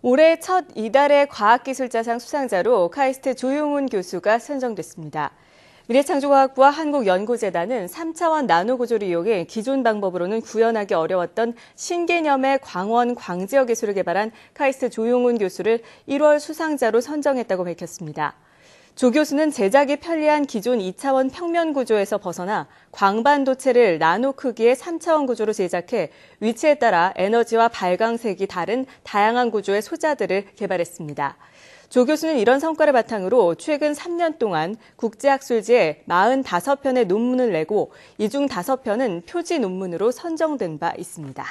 올해 첫 이달의 과학기술자상 수상자로 카이스트 조용훈 교수가 선정됐습니다. 미래창조과학부와 한국연구재단은 3차원 나노구조를 이용해 기존 방법으로는 구현하기 어려웠던 신개념의 광원 광지어 기술을 개발한 카이스트 조용훈 교수를 1월 수상자로 선정했다고 밝혔습니다. 조 교수는 제작이 편리한 기존 2차원 평면 구조에서 벗어나 광반도체를 나노 크기의 3차원 구조로 제작해 위치에 따라 에너지와 발광색이 다른 다양한 구조의 소자들을 개발했습니다. 조 교수는 이런 성과를 바탕으로 최근 3년 동안 국제학술지에 45편의 논문을 내고 이 중 5편은 표지 논문으로 선정된 바 있습니다.